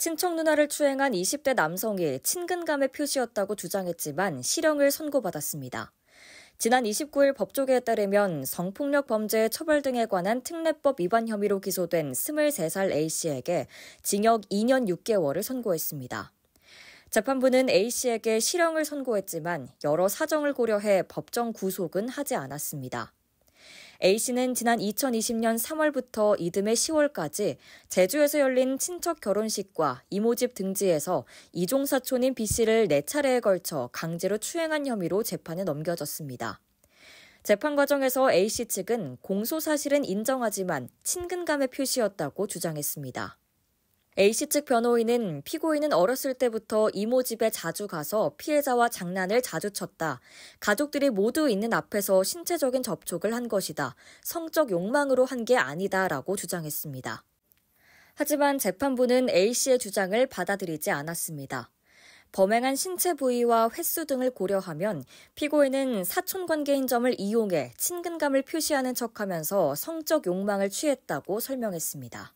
친척 누나를 추행한 20대 남성이 친근감의 표시였다고 주장했지만 실형을 선고받았습니다. 지난 29일 법조계에 따르면 성폭력 범죄 처벌 등에 관한 특례법 위반 혐의로 기소된 23살 A씨에게 징역 2년 6개월을 선고했습니다. 재판부는 A씨에게 실형을 선고했지만 여러 사정을 고려해 법정 구속은 하지 않았습니다. A씨는 지난 2020년 3월부터 이듬해 10월까지 제주에서 열린 친척 결혼식과 이모집 등지에서 이종사촌인 B씨를 4차례에 걸쳐 강제로 추행한 혐의로 재판에 넘겨졌습니다. 재판 과정에서 A씨 측은 공소 사실은 인정하지만 친근감의 표시였다고 주장했습니다. A씨 측 변호인은 피고인은 어렸을 때부터 이모 집에 자주 가서 피해자와 장난을 자주 쳤다. 가족들이 모두 있는 앞에서 신체적인 접촉을 한 것이다. 성적 욕망으로 한 게 아니다. 라고 주장했습니다. 하지만 재판부는 A씨의 주장을 받아들이지 않았습니다. 범행한 신체 부위와 횟수 등을 고려하면 피고인은 사촌 관계인 점을 이용해 친근감을 표시하는 척 하면서 성적 욕망을 취했다고 설명했습니다.